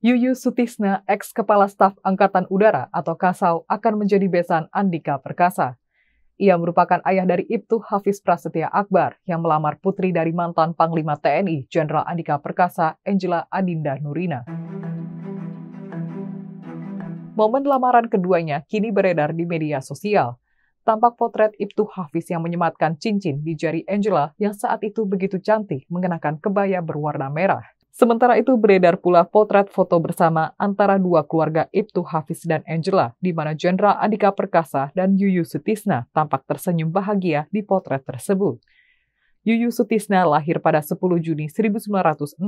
Yuyu Sutisna, ex-kepala staf Angkatan Udara atau Kasau, akan menjadi besan Andika Perkasa. Ia merupakan ayah dari Ibtu Hafiz Prasetya Akbar yang melamar putri dari mantan Panglima TNI Jenderal Andika Perkasa, Angela Adinda Nurina. Momen lamaran keduanya kini beredar di media sosial. Tampak potret Ibtu Hafiz yang menyematkan cincin di jari Angela yang saat itu begitu cantik mengenakan kebaya berwarna merah. Sementara itu beredar pula potret foto bersama antara dua keluarga Ibtu Hafiz dan Angela, di mana Jenderal Andika Perkasa dan Yuyu Sutisna tampak tersenyum bahagia di potret tersebut. Yuyu Sutisna lahir pada 10 Juni 1962.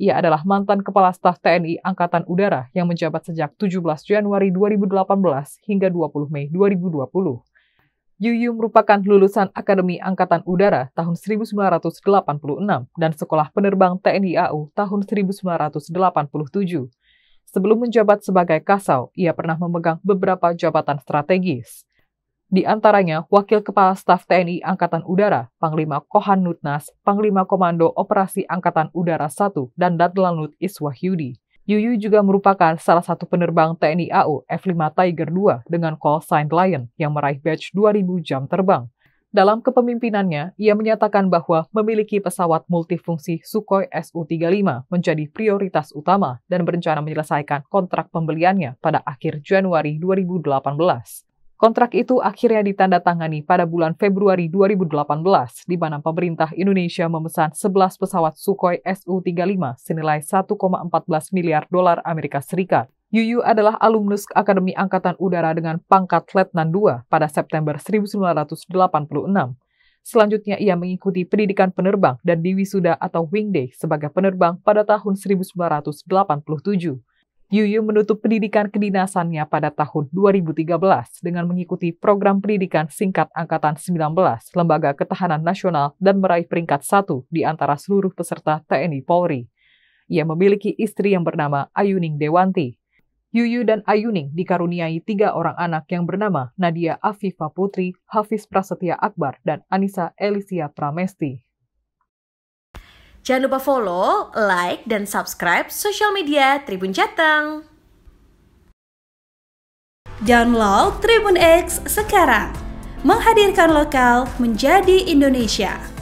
Ia adalah mantan Kepala Staf TNI Angkatan Udara yang menjabat sejak 17 Januari 2018 hingga 20 Mei 2020. Yuyu merupakan lulusan Akademi Angkatan Udara tahun 1986 dan Sekolah Penerbang TNI AU tahun 1987. Sebelum menjabat sebagai kasau, ia pernah memegang beberapa jabatan strategis. Di antaranya, Wakil Kepala Staf TNI Angkatan Udara, Panglima Kohan Nutnas, Panglima Komando Operasi Angkatan Udara 1, dan Iswah Iswahyudi. Yuyu juga merupakan salah satu penerbang TNI AU F-5 Tiger II dengan call sign Lion yang meraih badge 2000 jam terbang. Dalam kepemimpinannya, ia menyatakan bahwa memiliki pesawat multifungsi Sukhoi Su-35 menjadi prioritas utama dan berencana menyelesaikan kontrak pembeliannya pada akhir Januari 2018. Kontrak itu akhirnya ditandatangani pada bulan Februari 2018, di mana pemerintah Indonesia memesan 11 pesawat Sukhoi Su-35 senilai 1,14 miliar dolar Amerika Serikat. Yuyu adalah alumnus Akademi Angkatan Udara dengan pangkat Letnan II pada September 1986. Selanjutnya ia mengikuti pendidikan penerbang dan diwisuda atau Wing Day sebagai penerbang pada tahun 1987. Yuyu menutup pendidikan kedinasannya pada tahun 2013 dengan mengikuti program pendidikan singkat Angkatan 19 Lembaga Ketahanan Nasional dan meraih peringkat satu di antara seluruh peserta TNI Polri. Ia memiliki istri yang bernama Ayuning Dewanti. Yuyu dan Ayuning dikaruniai tiga orang anak yang bernama Nadia Afifa Putri, Hafiz Prasetya Akbar, dan Anissa Elisia Pramesti. Jangan lupa follow, like, dan subscribe social media Tribun Jateng. Download Tribun X sekarang. Menghadirkan lokal menjadi Indonesia.